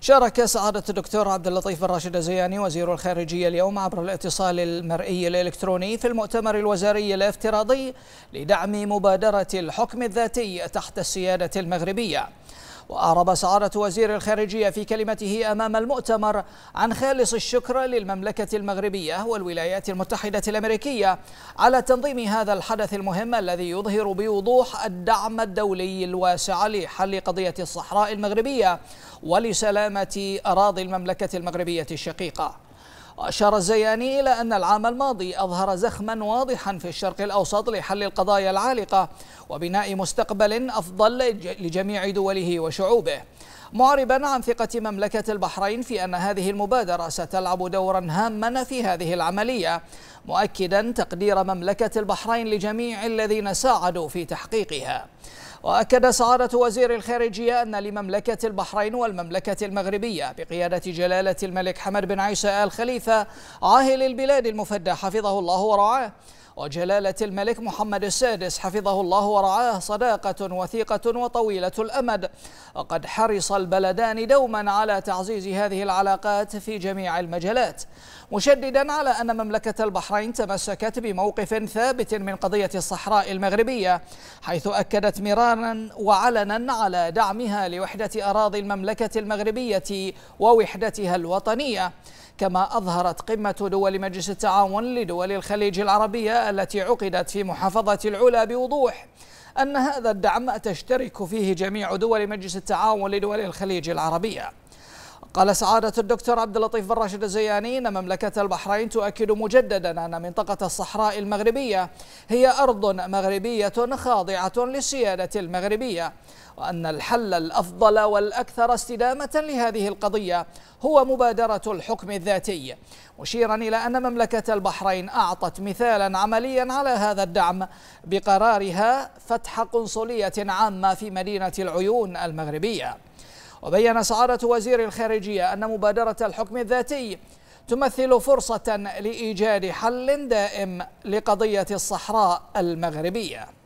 شارك سعادة الدكتور عبد اللطيف الراشد الزياني وزير الخارجية اليوم عبر الاتصال المرئي الإلكتروني في المؤتمر الوزاري الافتراضي لدعم مبادرة الحكم الذاتي تحت السيادة المغربية وأعرب سعادة وزير الخارجية في كلمته أمام المؤتمر عن خالص الشكر للمملكة المغربية والولايات المتحدة الأمريكية على تنظيم هذا الحدث المهم الذي يظهر بوضوح الدعم الدولي الواسع لحل قضية الصحراء المغربية ولسلامة أراضي المملكة المغربية الشقيقة وأشار الزياني إلى أن العام الماضي أظهر زخما واضحا في الشرق الأوسط لحل القضايا العالقة وبناء مستقبل أفضل لجميع دوله وشعوبه معربا عن ثقة مملكة البحرين في أن هذه المبادرة ستلعب دورا هاما في هذه العملية مؤكدا تقدير مملكة البحرين لجميع الذين ساعدوا في تحقيقها وأكد سعادة وزير الخارجية أن لمملكة البحرين والمملكة المغربية بقيادة جلالة الملك حمد بن عيسى آل خليفة عاهل البلاد المفدى حفظه الله ورعاه وجلالة الملك محمد السادس حفظه الله ورعاه صداقة وثيقة وطويلة الأمد وقد حرص البلدان دوما على تعزيز هذه العلاقات في جميع المجالات مشددا على أن مملكة البحرين تمسكت بموقف ثابت من قضية الصحراء المغربية حيث أكدت مرارا وعلنا على دعمها لوحدة أراضي المملكة المغربية ووحدتها الوطنية كما أظهرت قمة دول مجلس التعاون لدول الخليج العربية التي عقدت في محافظة العلا بوضوح أن هذا الدعم تشترك فيه جميع دول مجلس التعاون لدول الخليج العربية قال سعادة الدكتور عبد اللطيف بن راشد الزياني أن مملكة البحرين تؤكد مجددا أن منطقة الصحراء المغربية هي أرض مغربية خاضعة للسيادة المغربية وأن الحل الأفضل والأكثر استدامة لهذه القضية هو مبادرة الحكم الذاتي مشيرا إلى أن مملكة البحرين أعطت مثالا عمليا على هذا الدعم بقرارها فتح قنصلية عامة في مدينة العيون المغربية وبين سعادة وزير الخارجية أن مبادرة الحكم الذاتي تمثل فرصة لإيجاد حل دائم لقضية الصحراء المغربية